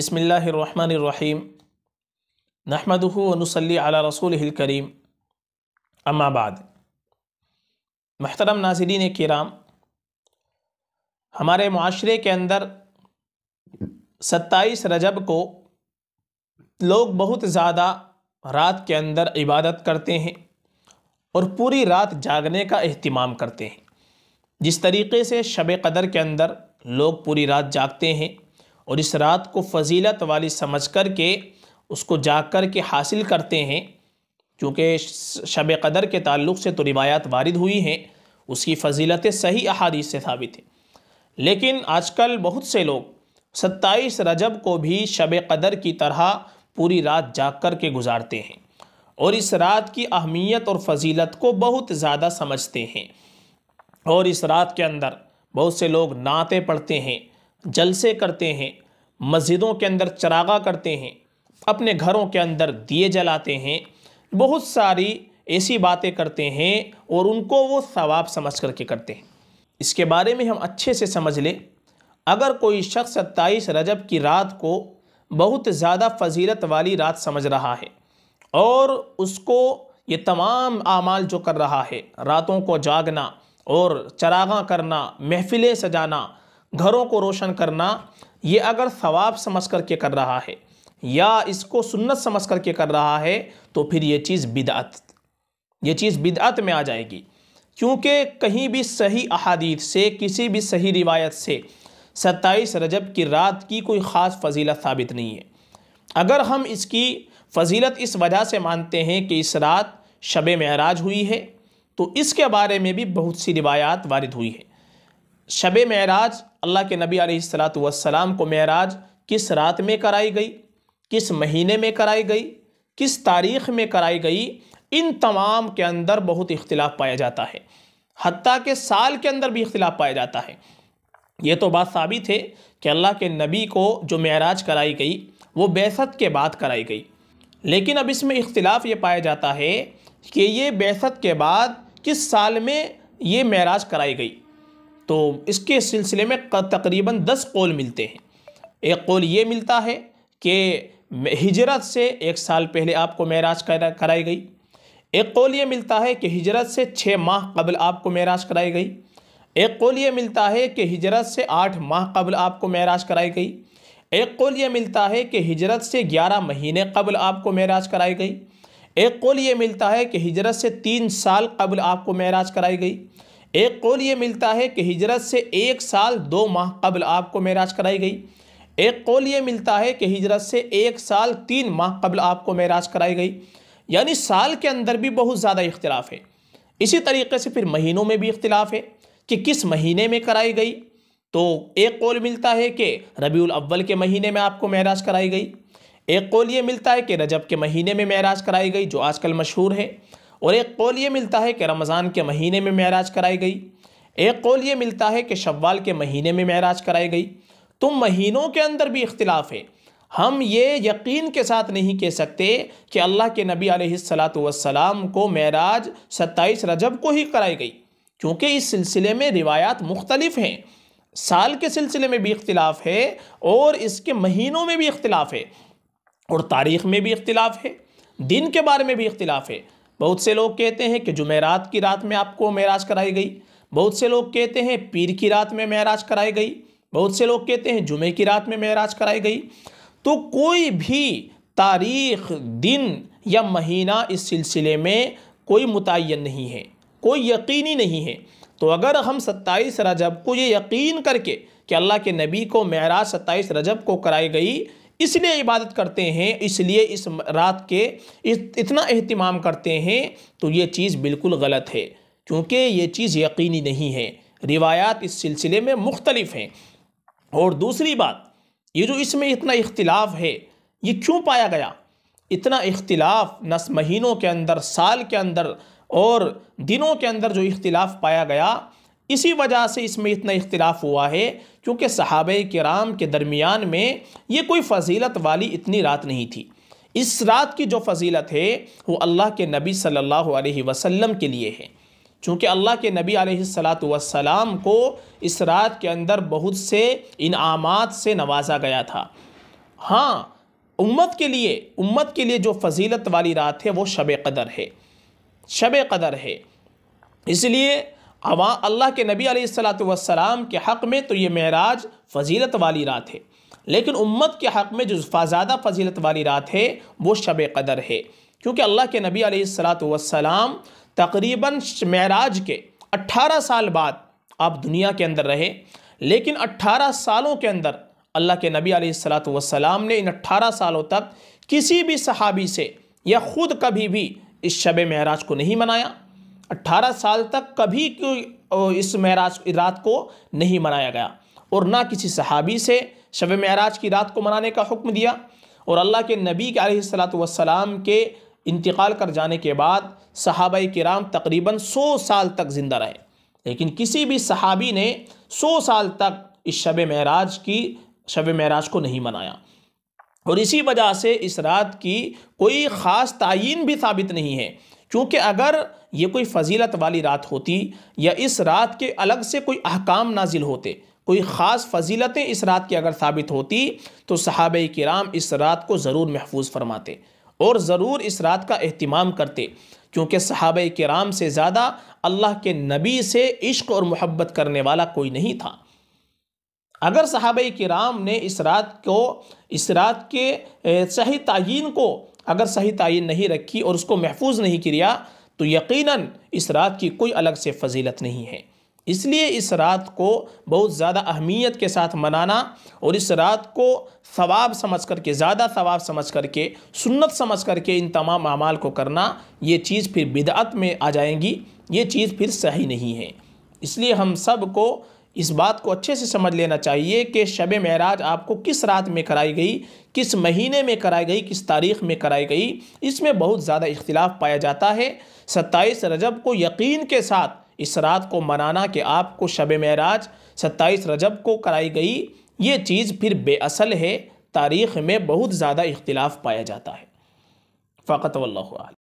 बसमीम नहमदनसली अला रसूल करीम अम्माबाद महतरम नाजरीन कराम हमारे माशरे के अंदर सत्ताईस रजब को लोग बहुत ज़्यादा रात के अंदर इबादत करते हैं और पूरी रात जागने का अहतमाम करते हैं जिस तरीके से शब कदर के अंदर लोग पूरी रात जागते हैं और इस रात को फजीलत वाली समझ कर के उसको जाग कर के हासिल करते हैं क्योंकि शब कदर के ताल्लुक़ से तो रिवायात वारिद हुई हैं उसकी फजीलतें सही अहादीत से साबित हैं लेकिन आजकल बहुत से लोग सत्ताईस रजब को भी शब कदर की तरह पूरी रात जाग कर के गुजारते हैं और इस रात की अहमियत और फजीलत को बहुत ज़्यादा समझते हैं और इस रात के अंदर बहुत से लोग नाते पढ़ते हैं जलसे करते हैं मस्जिदों के अंदर चरागा करते हैं अपने घरों के अंदर दिए जलाते हैं बहुत सारी ऐसी बातें करते हैं और उनको वो सवाब समझ करके करते हैं इसके बारे में हम अच्छे से समझ लें अगर कोई शख्स सत्ताईस रजब की रात को बहुत ज़्यादा फजीलत वाली रात समझ रहा है और उसको ये तमाम आमाल जो कर रहा है रातों को जागना और चरागा करना महफिलें सजाना घरों को रोशन करना ये अगर सवाब समझ कर के कर रहा है या इसको सुन्नत समझ कर के कर रहा है तो फिर ये चीज़ बिदअत ये चीज़ बिदअत में आ जाएगी क्योंकि कहीं भी सही अहादीत से किसी भी सही रिवायत से सत्ताईस रजब की रात की कोई ख़ास फजीलत साबित नहीं है अगर हम इसकी फजीलत इस वजह से मानते हैं कि इस रात शब महराज हुई है तो इसके बारे में भी बहुत सी रिवायात वारिद हुई है शब महराज अल्लाह के नबी आलत वसलाम को मेराज किस रात में कराई गई किस महीने में कराई गई किस तारीख में कराई गई इन तमाम के अंदर बहुत इख्तलाफ पाया जाता है हती के साल के अंदर भी इख्तलाफ पाया जाता है ये तो बात साबित है कि अल्लाह के नबी को जो मराज कराई गई वो बैसत के बाद कराई गई लेकिन अब इसमें इख्तलाफ ये पाया जाता है कि ये बैसत के बाद किस साल में ये मराज कराई गई तो इसके सिलसिले में तकरीबन दस कौल मिलते हैं एक कौल ये मिलता है कि हिजरत से एक साल पहले आपको महराज कराई गई एक कौल ये मिलता है कि हिजरत से छः माह कबल आपको महराज कराई गई एक कौल ये मिलता है कि हिजरत से आठ माह कबल आपको महराज कराई गई एक कौल ये मिलता है कि हिजरत से ग्यारह महीने कबल आपको महराज कराई गई एक कौल ये मिलता है कि हिजरत से तीन साल कबल आपको महराज कराई गई एक कौल ये मिलता है कि हिजरत से एक साल दो माह कबल आपको महराज कराई गई एक कौल ये मिलता है कि हिजरत से एक साल तीन माह कबल आपको महराज कराई गई यानी साल के अंदर भी बहुत ज़्यादा इख्तलाफ है इसी तरीके से फिर महीनों में भी इख्तलाफ है कि किस महीने में कराई गई तो एक कौल मिलता है कि रबी अव्वल के महीने में आपको महराज कराई गई एक कौल ये मिलता है कि रजब के महीने में महराज कराई गई जो आजकल मशहूर है और एक कौल ये मिलता है कि रमज़ान के महीने में महराज कराई गई एक कौल ये मिलता है कि शव्वाल के महीने में महराज कराई गई तो महीनों के अंदर भी इख्तिलाफ़ है हम ये यकीन के साथ नहीं कह सकते कि अल्लाह के नबी आलतम को महराज सत्ताईस रजब को ही कराई गई क्योंकि इस सिलसिले में रिवायात मुख्तलिफ हैं साल के सिलसिले में भी इख्तिलाफ़ है और इसके महीनों में भी इख्तिलाफ़ है और तारीख़ में भी इख्तिलाफ़ है दिन के बारे में भी इख्तिलाफ़ है बहुत से लोग कहते हैं कि जुमेरात की रात में आपको महराज कराई गई बहुत से लोग कहते हैं पीर की रात में महराज कराई गई बहुत से लोग कहते हैं जुमे की रात में महराज कराई गई तो कोई भी तारीख दिन या महीना इस सिलसिले में कोई मुतन नहीं है कोई यकीनी नहीं है तो अगर हम सत्ताईस रजब को ये यकीन करके कि अल्लाह के नबी को महराज सत्ताईस रजब को कराई गई इसलिए इबादत करते हैं इसलिए इस रात के इतना अहतमाम करते हैं तो ये चीज़ बिल्कुल गलत है क्योंकि ये चीज़ यकीनी नहीं है रिवायात इस सिलसिले में मुख्तलफ़ हैं और दूसरी बात ये जो इसमें इतना इख्तलाफ है ये क्यों पाया गया इतना इख्तलाफ नस महीनों के अंदर साल के अंदर और दिनों के अंदर जो इख्तलाफ पाया गया इसी वजह से इसमें इतना इख्तलाफ हुआ है क्योंकि सहाब कराम के दरमियान में ये कोई फजीलत वाली इतनी रात नहीं थी इस रात की जो फजीलत है वो अल्लाह के नबी सल्लल्लाहु अलैहि वसल्लम के लिए है चूँकि अल्लाह के नबी सलात वसलाम को इस रात के अंदर बहुत से इनामात से नवाजा गया था हाँ उम्मत के लिए उम्मत के लिए जो फजीलत वाली रात है वो शब कदर है शब कदर है इसलिए अवाँ अल्लाह के नबी सलाम के हक़ में तो ये महराज फजीलत वाली रात है लेकिन उम्मत के हक़ में जो ज़्यादा फजीलत वाली रात है वो शब कदर है क्योंकि अल्लाह के नबी सलाम तकरीबन महराज के 18 साल बाद आप दुनिया के अंदर रहे लेकिन 18 सालों के अंदर अल्लाह के नबी सलाम ने इन 18 सालों तक किसी भी सहाबी से या ख़ुद कभी भी इस शब महराज को नहीं मनाया अट्ठारह साल तक कभी इस महराज रात को नहीं मनाया गया और ना किसी सहाबी से शब महराज की रात को मनाने का हुक्म दिया और अल्लाह के नबी के सलाम के इंतकाल कर जाने के बाद सहाब कराम तकरीबन सौ साल तक ज़िंदा रहे लेकिन किसी भी सहाबी ने सौ साल तक इस शब महराज की शब महराज को नहीं मनाया और इसी वजह से इस रात की कोई ख़ास तयन भी साबित नहीं है क्योंकि अगर ये कोई फजीलत वाली रात होती या इस रात के अलग से कोई अहकाम नाजिल होते कोई ख़ास फजीलतें इस रात की अगर साबित होती तो सहाब कराम इस रात को ज़रूर महफूज फरमाते और ज़रूर इस रात का अहतमाम करते क्योंकि सहाब कराम से ज़्यादा अल्लाह के नबी से इश्क और मोहब्बत करने वाला कोई नहीं था अगर सहाब कराम ने इस रात को इस रात के सही तयन को अगर सही तयन नहीं रखी और उसको महफूज नहीं किया तो यकीनन इस रात की कोई अलग से फजीलत नहीं है इसलिए इस रात को बहुत ज़्यादा अहमियत के साथ मनाना और इस रात को सवाब समझ कर के ज़्यादा सवाब समझ कर के सुन्नत समझ कर के इन तमाम अमाल को करना ये चीज़ फिर बिदअत में आ जाएंगी ये चीज़ फिर सही नहीं है इसलिए हम सब को इस बात को अच्छे से समझ लेना चाहिए कि शब महराज आपको किस रात में कराई गई किस महीने में कराई गई किस तारीख में कराई गई इसमें बहुत ज़्यादा इख्तलाफ पाया जाता है सत्ताईस रजब को यकीन के साथ इस रात को मनाना कि आपको शब महराज सत्ताईस रजब को कराई गई ये चीज़ फिर बेअसल है तारीख़ में बहुत ज़्यादा इख्तलाफ पाया जाता है फ़कत वल्ल